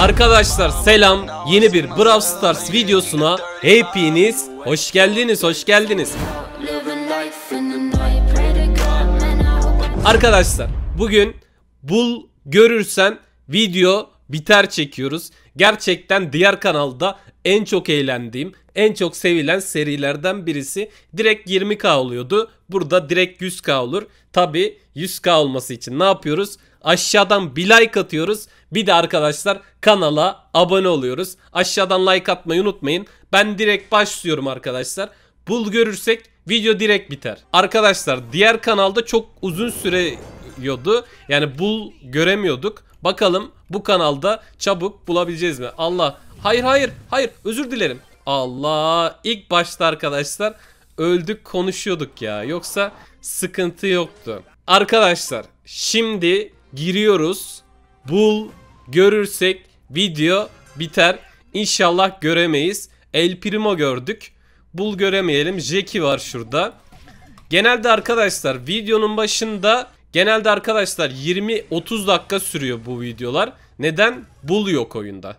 Arkadaşlar selam. Yeni bir Brawl Stars videosuna hepiniz hoş geldiniz, hoş geldiniz. Arkadaşlar bugün bul görürsen video biter çekiyoruz. Gerçekten diğer kanalda en çok eğlendiğim, en çok sevilen serilerden birisi. Direkt 20k oluyordu. Burada direkt 100k olur. Tabi 100k olması için ne yapıyoruz? Aşağıdan bir like atıyoruz bir de arkadaşlar kanala abone oluyoruz. Aşağıdan like atmayı unutmayın. Ben direkt başlıyorum arkadaşlar. Bul görürsek video direkt biter. Arkadaşlar diğer kanalda çok uzun sürüyordu. Yani bul göremiyorduk. Bakalım bu kanalda çabuk bulabileceğiz mi? Allah. Hayır hayır hayır özür dilerim. Allah ilk başta arkadaşlar öldük konuşuyorduk ya. Yoksa sıkıntı yoktu. Arkadaşlar şimdi giriyoruz. Bul görürsek video biter. İnşallah göremeyiz. El Primo gördük. Bul göremeyelim. Jackie var şurada. Genelde arkadaşlar videonun başında genelde arkadaşlar 20-30 dakika sürüyor bu videolar. Neden? Bul yok oyunda.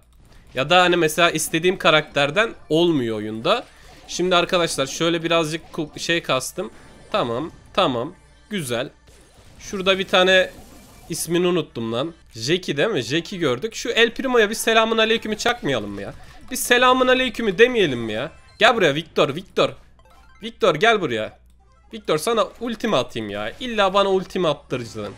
Ya da hani mesela istediğim karakterden olmuyor oyunda. Şimdi arkadaşlar şöyle birazcık şey kastım. Tamam, tamam. Güzel. Şurada bir tane ismini unuttum lan. Jeki değil mi? Jeki gördük. Şu El Primo'ya bir selamın aleykümü çakmayalım mı ya? Bir selamın aleykümü demeyelim mi ya? Gel buraya Victor, Victor. Victor gel buraya. Victor sana ultimi atayım ya. İlla bana ultimi attıracaksın.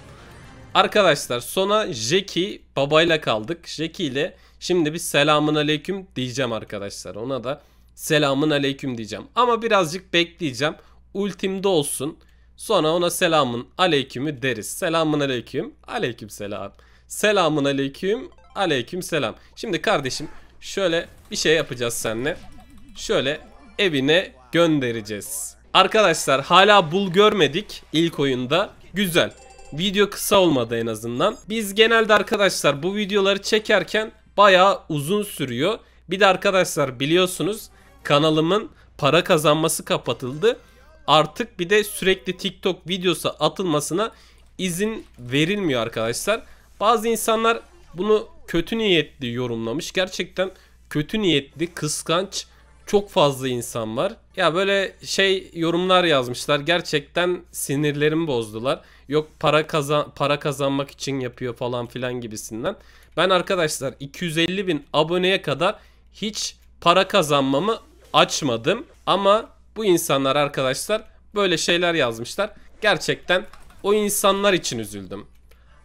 Arkadaşlar sona Jeki babayla kaldık. Jeki ile şimdi bir selamın aleyküm diyeceğim arkadaşlar. Ona da selamın aleyküm diyeceğim. Ama birazcık bekleyeceğim. Ultimde olsun. Sonra ona selamın aleykümü deriz. Selamın aleyküm. Aleyküm selam. Selamun aleyküm. Aleyküm selam. Şimdi kardeşim şöyle bir şey yapacağız seninle. Şöyle evine göndereceğiz. Arkadaşlar hala bul görmedik ilk oyunda. Güzel. Video kısa olmadı en azından. Biz genelde arkadaşlar bu videoları çekerken bayağı uzun sürüyor. Bir de arkadaşlar biliyorsunuz kanalımın para kazanması kapatıldı. Artık bir de sürekli TikTok videosu atılmasına izin verilmiyor arkadaşlar. Bazı insanlar bunu kötü niyetli yorumlamış. Gerçekten kötü niyetli, kıskanç çok fazla insan var. Ya böyle şey yorumlar yazmışlar. Gerçekten sinirlerimi bozdular. Yok para kazan para kazanmak için yapıyor falan filan gibisinden. Ben arkadaşlar 250 bin aboneye kadar hiç para kazanmamı açmadım. Ama bu insanlar arkadaşlar böyle şeyler yazmışlar. Gerçekten o insanlar için üzüldüm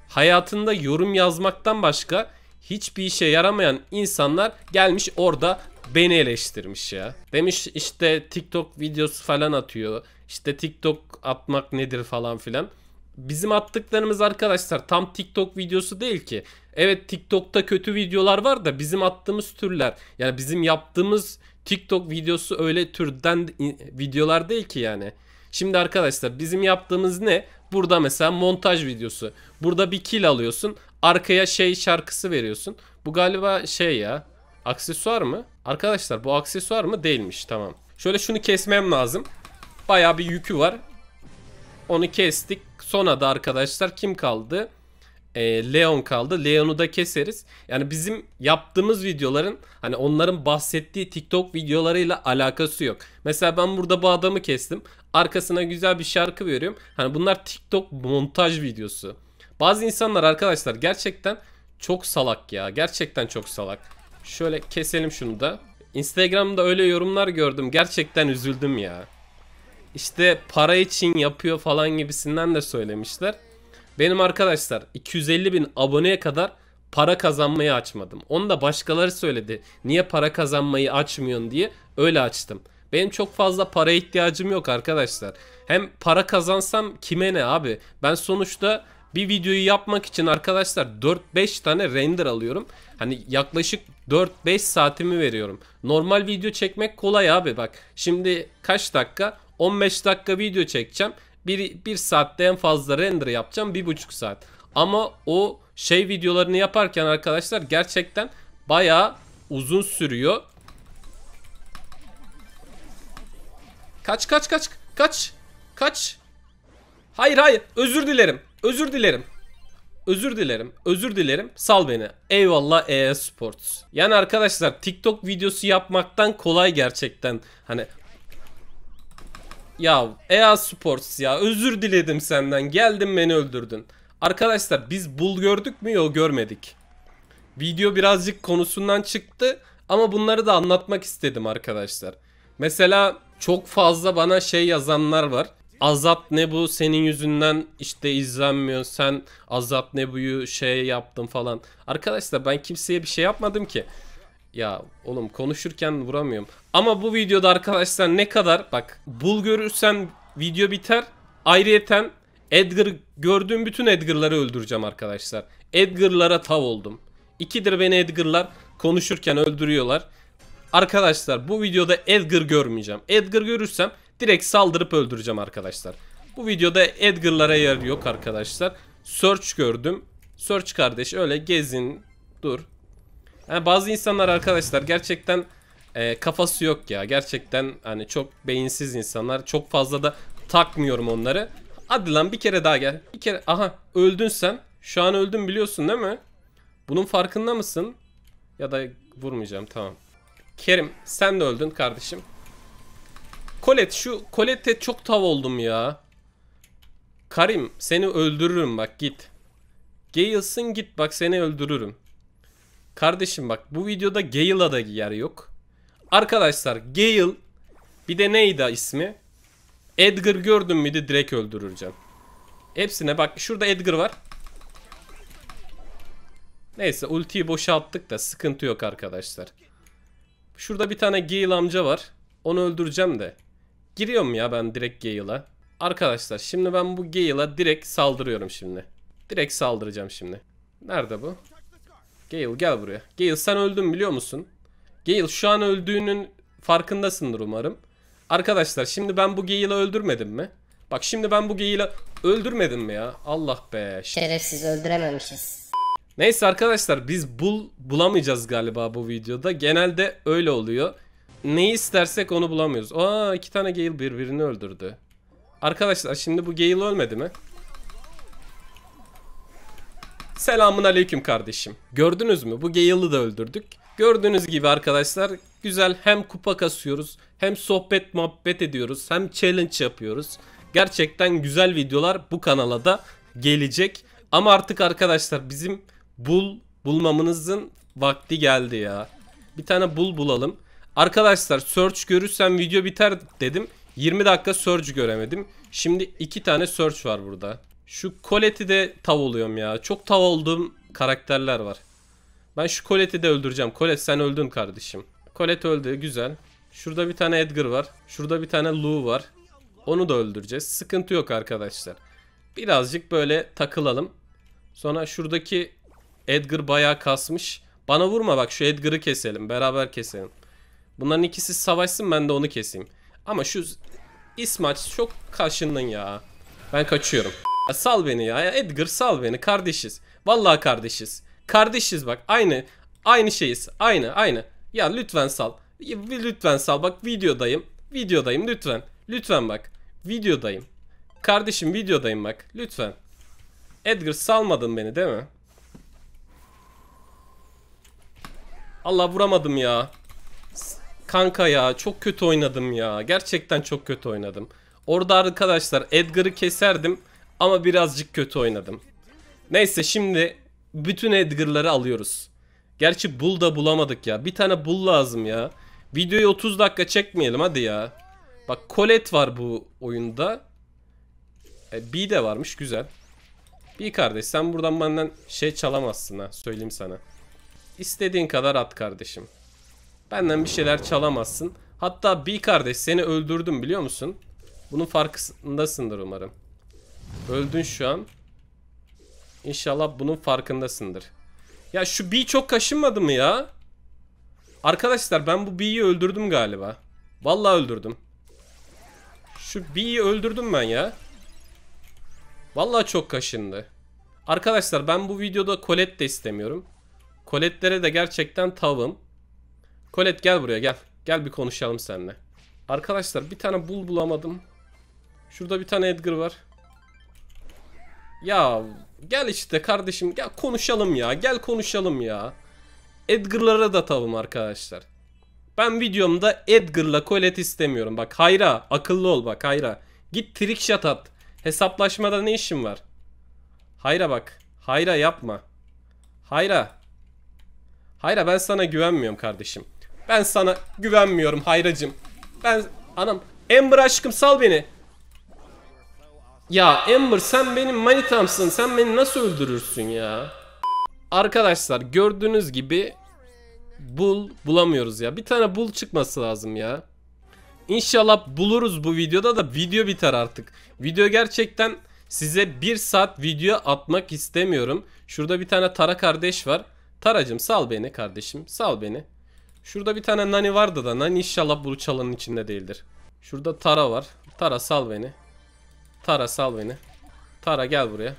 hayatında yorum yazmaktan başka hiçbir işe yaramayan insanlar gelmiş orada beni eleştirmiş ya. Demiş işte TikTok videosu falan atıyor. İşte TikTok atmak nedir falan filan. Bizim attıklarımız arkadaşlar tam TikTok videosu değil ki. Evet TikTok'ta kötü videolar var da bizim attığımız türler yani bizim yaptığımız TikTok videosu öyle türden videolar değil ki yani. Şimdi arkadaşlar bizim yaptığımız ne? Burada mesela montaj videosu. Burada bir kill alıyorsun. Arkaya şey şarkısı veriyorsun. Bu galiba şey ya. Aksesuar mı? Arkadaşlar bu aksesuar mı? Değilmiş. Tamam. Şöyle şunu kesmem lazım. Baya bir yükü var. Onu kestik. Sonra da arkadaşlar kim kaldı? Ee, Leon kaldı. Leon'u da keseriz. Yani bizim yaptığımız videoların hani onların bahsettiği TikTok videolarıyla alakası yok. Mesela ben burada bu adamı kestim. Arkasına güzel bir şarkı veriyorum. Hani bunlar TikTok montaj videosu. Bazı insanlar arkadaşlar gerçekten çok salak ya. Gerçekten çok salak. Şöyle keselim şunu da. Instagram'da öyle yorumlar gördüm. Gerçekten üzüldüm ya. İşte para için yapıyor falan gibisinden de söylemişler. Benim arkadaşlar 250 bin aboneye kadar para kazanmayı açmadım. Onu da başkaları söyledi. Niye para kazanmayı açmıyorsun diye öyle açtım. Benim çok fazla para ihtiyacım yok arkadaşlar. Hem para kazansam kime ne abi? Ben sonuçta bir videoyu yapmak için arkadaşlar 4-5 tane render alıyorum. Hani yaklaşık 4-5 saatimi veriyorum. Normal video çekmek kolay abi bak. Şimdi kaç dakika? 15 dakika video çekeceğim. 1, 1 saatte en fazla render yapacağım. 1,5 saat. Ama o şey videolarını yaparken arkadaşlar gerçekten bayağı uzun sürüyor. Kaç kaç kaç kaç kaç. Hayır hayır özür dilerim. Özür dilerim. Özür dilerim. Özür dilerim. Sal beni. Eyvallah EA Sports. Yani arkadaşlar TikTok videosu yapmaktan kolay gerçekten. Hani ya EA Sports ya özür diledim senden. Geldin beni öldürdün. Arkadaşlar biz bul gördük mü? Yok görmedik. Video birazcık konusundan çıktı ama bunları da anlatmak istedim arkadaşlar. Mesela çok fazla bana şey yazanlar var. Azap ne bu senin yüzünden işte izlenmiyor. Sen Azap ne buyu şey yaptın falan. Arkadaşlar ben kimseye bir şey yapmadım ki. Ya oğlum konuşurken vuramıyorum. Ama bu videoda arkadaşlar ne kadar bak bul görürsen video biter. Ayrıyeten Edgar gördüğüm bütün Edgar'ları öldüreceğim arkadaşlar. Edgar'lara tav oldum. İkidir beni Edgar'lar konuşurken öldürüyorlar. Arkadaşlar bu videoda Edgar görmeyeceğim. Edgar görürsem direkt saldırıp öldüreceğim arkadaşlar. Bu videoda Edgar'lara yer yok arkadaşlar. Search gördüm. Search kardeş öyle gezin dur. Yani bazı insanlar arkadaşlar gerçekten e, kafası yok ya. Gerçekten hani çok beyinsiz insanlar. Çok fazla da takmıyorum onları. Hadi lan bir kere daha gel. Bir kere aha öldün sen. Şu an öldüm biliyorsun değil mi? Bunun farkında mısın? Ya da vurmayacağım tamam. Kerim sen de öldün kardeşim. Kolet şu Kolete çok tav oldum ya. Karim seni öldürürüm bak git. Gale'sın git bak seni öldürürüm. Kardeşim bak bu videoda Gale'a da yer yok. Arkadaşlar Gale bir de neydi ismi? Edgar gördün müydü direkt öldürüreceğim. Hepsine bak şurada Edgar var. Neyse ultiyi boşalttık da sıkıntı yok arkadaşlar. Şurada bir tane Gale amca var. Onu öldüreceğim de. Giriyorum ya ben direkt Gale'a. Arkadaşlar şimdi ben bu Gale'a direkt saldırıyorum şimdi. Direkt saldıracağım şimdi. Nerede bu? Gale gel buraya. Gale sen öldün biliyor musun? Gale şu an öldüğünün farkındasındır umarım. Arkadaşlar şimdi ben bu Gale'ı öldürmedim mi? Bak şimdi ben bu Gale'ı öldürmedim mi ya? Allah be. Şerefsiz öldürememişiz. Neyse arkadaşlar biz bul bulamayacağız galiba bu videoda. Genelde öyle oluyor. ne istersek onu bulamıyoruz. Aa iki tane Gale birbirini öldürdü. Arkadaşlar şimdi bu Gale ölmedi mi? Selamun aleyküm kardeşim. Gördünüz mü? Bu Gale'ı da öldürdük. Gördüğünüz gibi arkadaşlar güzel hem kupa kasıyoruz hem sohbet muhabbet ediyoruz hem challenge yapıyoruz. Gerçekten güzel videolar bu kanala da gelecek. Ama artık arkadaşlar bizim bul bulmamınızın vakti geldi ya. Bir tane bul bulalım. Arkadaşlar search görürsem video biter dedim. 20 dakika search göremedim. Şimdi 2 tane search var burada. Şu Colette'i de tav oluyorum ya. Çok tav olduğum karakterler var. Ben şu Colette'i de öldüreceğim. Colette sen öldün kardeşim. Colette öldü güzel. Şurada bir tane Edgar var. Şurada bir tane Lou var. Onu da öldüreceğiz. Sıkıntı yok arkadaşlar. Birazcık böyle takılalım. Sonra şuradaki Edgar bayağı kasmış. Bana vurma bak şu Edgar'ı keselim. Beraber keselim. Bunların ikisi savaşsın ben de onu keseyim. Ama şu İsmaç çok karşındın ya. Ben kaçıyorum. Ya sal beni ya. ya. Edgar sal beni. Kardeşiz. Vallahi kardeşiz. Kardeşiz bak. Aynı. Aynı şeyiz. Aynı. Aynı. Ya lütfen sal. Lütfen sal. Bak videodayım. Videodayım lütfen. Lütfen bak. Videodayım. Kardeşim videodayım bak. Lütfen. Edgar salmadın beni değil mi? Allah vuramadım ya. Kanka ya çok kötü oynadım ya. Gerçekten çok kötü oynadım. Orada arkadaşlar Edgar'ı keserdim ama birazcık kötü oynadım. Neyse şimdi bütün Edgar'ları alıyoruz. Gerçi bul da bulamadık ya. Bir tane bul lazım ya. Videoyu 30 dakika çekmeyelim hadi ya. Bak Colette var bu oyunda. E, B de varmış güzel. Bir kardeş sen buradan benden şey çalamazsın ha söyleyeyim sana. İstediğin kadar at kardeşim. Benden bir şeyler çalamazsın. Hatta bir kardeş seni öldürdüm biliyor musun? Bunun farkındasındır umarım. Öldün şu an. İnşallah bunun farkındasındır. Ya şu B çok kaşınmadı mı ya? Arkadaşlar ben bu B'yi öldürdüm galiba. Vallahi öldürdüm. Şu B'yi öldürdüm ben ya. Vallahi çok kaşındı. Arkadaşlar ben bu videoda kolet de istemiyorum. Colette'lere de gerçekten tavım. Colette gel buraya gel. Gel bir konuşalım seninle. Arkadaşlar bir tane bul bulamadım. Şurada bir tane Edgar var. Ya gel işte kardeşim gel konuşalım ya. Gel konuşalım ya. Edgar'lara da tavım arkadaşlar. Ben videomda Edgar'la Colette istemiyorum. Bak hayra akıllı ol bak hayra. Git trick shot at. Hesaplaşmada ne işin var? Hayra bak. Hayra yapma. Hayra. Hayra ben sana güvenmiyorum kardeşim. Ben sana güvenmiyorum Hayracım. Ben anam Ember aşkım sal beni. Ya Ember sen benim manitamsın. Sen beni nasıl öldürürsün ya? Arkadaşlar gördüğünüz gibi bul bulamıyoruz ya. Bir tane bul çıkması lazım ya. İnşallah buluruz bu videoda da video biter artık. Video gerçekten size bir saat video atmak istemiyorum. Şurada bir tane Tara kardeş var. Taracım sal beni kardeşim. Sal beni. Şurada bir tane nani vardı da nani inşallah bu çalanın içinde değildir. Şurada Tara var. Tara sal beni. Tara sal beni. Tara gel buraya.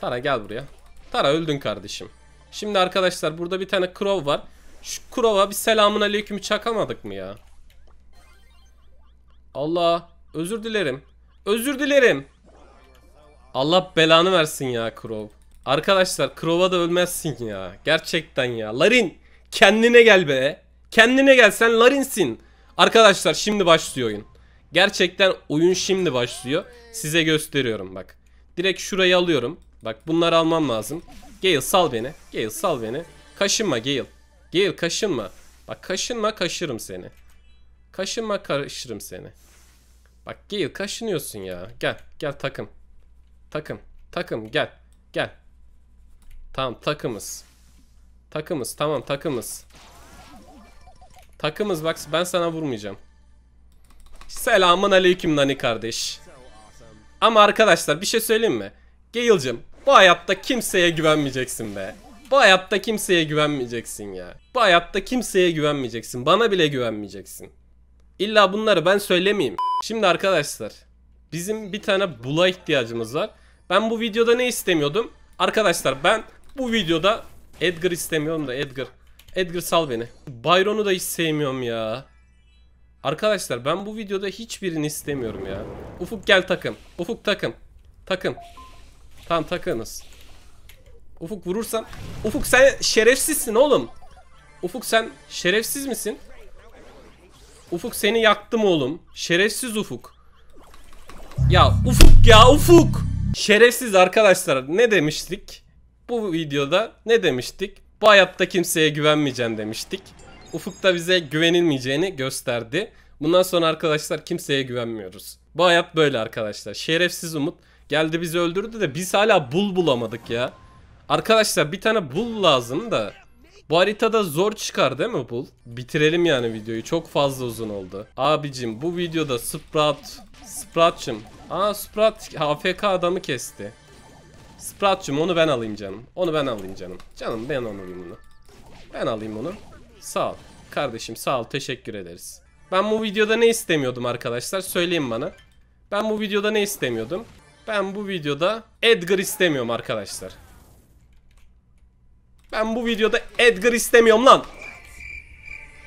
Tara gel buraya. Tara öldün kardeşim. Şimdi arkadaşlar burada bir tane Crow var. Şu Crow'a bir selamun aleyküm çakamadık mı ya? Allah özür dilerim. Özür dilerim. Allah belanı versin ya Crow. Arkadaşlar Krova da ölmezsin ya. Gerçekten ya. Larin kendine gel be. Kendine gel sen Larin'sin. Arkadaşlar şimdi başlıyor oyun. Gerçekten oyun şimdi başlıyor. Size gösteriyorum bak. Direkt şurayı alıyorum. Bak bunları almam lazım. Gale sal beni. Gale sal beni. Kaşınma Gale. Gale kaşınma. Bak kaşınma kaşırım seni. Kaşınma kaşırım seni. Bak Gale kaşınıyorsun ya. Gel gel takım. Takım. Takım gel. Gel. Tamam takımız. Takımız tamam takımız. Takımız bak ben sana vurmayacağım. Selamun aleyküm nani kardeş. Ama arkadaşlar bir şey söyleyeyim mi? Gale'cim bu hayatta kimseye güvenmeyeceksin be. Bu hayatta kimseye güvenmeyeceksin ya. Bu hayatta kimseye güvenmeyeceksin. Bana bile güvenmeyeceksin. İlla bunları ben söylemeyeyim. Şimdi arkadaşlar bizim bir tane bula ihtiyacımız var. Ben bu videoda ne istemiyordum? Arkadaşlar ben bu videoda Edgar istemiyorum da Edgar. Edgar sal beni. Byron'u da hiç sevmiyorum ya. Arkadaşlar ben bu videoda hiçbirini istemiyorum ya. Ufuk gel takım. Ufuk takım. Takım. Tamam takınız. Ufuk vurursam. Ufuk sen şerefsizsin oğlum. Ufuk sen şerefsiz misin? Ufuk seni yaktım oğlum. Şerefsiz Ufuk. Ya Ufuk ya Ufuk. Şerefsiz arkadaşlar ne demiştik? Bu videoda ne demiştik? Bu hayatta kimseye güvenmeyeceğim demiştik. Ufuk da bize güvenilmeyeceğini gösterdi. Bundan sonra arkadaşlar kimseye güvenmiyoruz. Bu hayat böyle arkadaşlar. Şerefsiz Umut geldi bizi öldürdü de biz hala bul bulamadık ya. Arkadaşlar bir tane bul lazım da bu haritada zor çıkar değil mi bul? Bitirelim yani videoyu. Çok fazla uzun oldu. Abicim bu videoda Sprout... Sprout'cım. Aa Sprout AFK adamı kesti. Spratçım onu ben alayım canım. Onu ben alayım canım. Canım ben onu alayım bunu. Ben alayım onu. Sağ ol. Kardeşim sağ ol teşekkür ederiz. Ben bu videoda ne istemiyordum arkadaşlar söyleyin bana. Ben bu videoda ne istemiyordum? Ben bu videoda Edgar istemiyorum arkadaşlar. Ben bu videoda Edgar istemiyorum lan.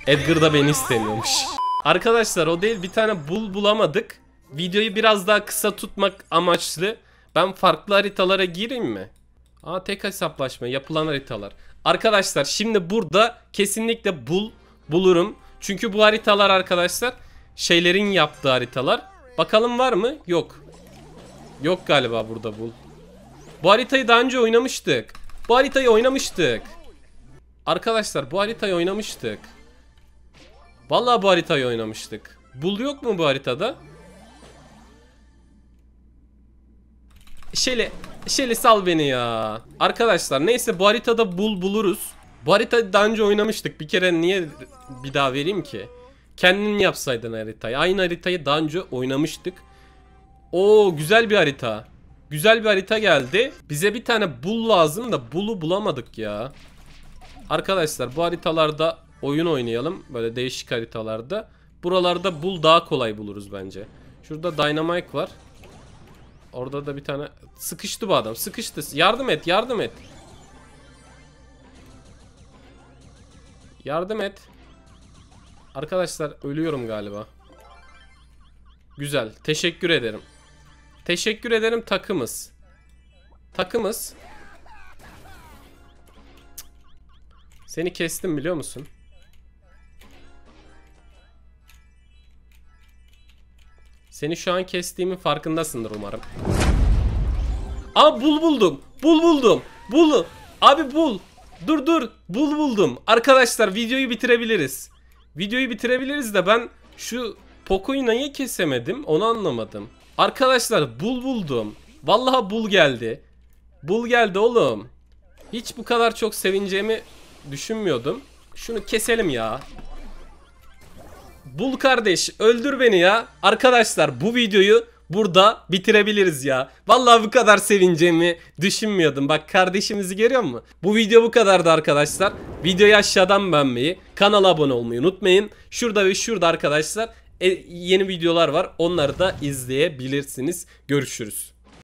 Edgar da beni istemiyormuş. Arkadaşlar o değil bir tane bul bulamadık. Videoyu biraz daha kısa tutmak amaçlı ben farklı haritalara gireyim mi? Aa tek hesaplaşma yapılan haritalar. Arkadaşlar şimdi burada kesinlikle bul bulurum. Çünkü bu haritalar arkadaşlar şeylerin yaptığı haritalar. Bakalım var mı? Yok. Yok galiba burada bul. Bu haritayı daha önce oynamıştık. Bu haritayı oynamıştık. Arkadaşlar bu haritayı oynamıştık. Vallahi bu haritayı oynamıştık. Bul yok mu bu haritada? Şeli, Şeli sal beni ya. Arkadaşlar neyse bu haritada bul buluruz. Bu haritayı daha önce oynamıştık. Bir kere niye bir daha vereyim ki? Kendin yapsaydın haritayı. Aynı haritayı daha önce oynamıştık. Oo güzel bir harita. Güzel bir harita geldi. Bize bir tane bul lazım da bulu bulamadık ya. Arkadaşlar bu haritalarda oyun oynayalım. Böyle değişik haritalarda. Buralarda bul daha kolay buluruz bence. Şurada dynamite var. Orada da bir tane sıkıştı bu adam. Sıkıştı. Yardım et, yardım et. Yardım et. Arkadaşlar ölüyorum galiba. Güzel. Teşekkür ederim. Teşekkür ederim takımız. Takımız. Seni kestim biliyor musun? Seni şu an kestiğimin farkındasındır umarım. Aa bul buldum. Bul buldum. Bul. Abi bul. Dur dur. Bul buldum. Arkadaşlar videoyu bitirebiliriz. Videoyu bitirebiliriz de ben şu Pocoina'yı kesemedim. Onu anlamadım. Arkadaşlar bul buldum. Vallahi bul geldi. Bul geldi oğlum. Hiç bu kadar çok sevineceğimi düşünmüyordum. Şunu keselim ya. Bul kardeş öldür beni ya. Arkadaşlar bu videoyu burada bitirebiliriz ya. Vallahi bu kadar sevineceğimi düşünmüyordum. Bak kardeşimizi görüyor musun? Bu video bu kadardı arkadaşlar. Videoyu aşağıdan beğenmeyi, kanala abone olmayı unutmayın. Şurada ve şurada arkadaşlar e, yeni videolar var. Onları da izleyebilirsiniz. Görüşürüz.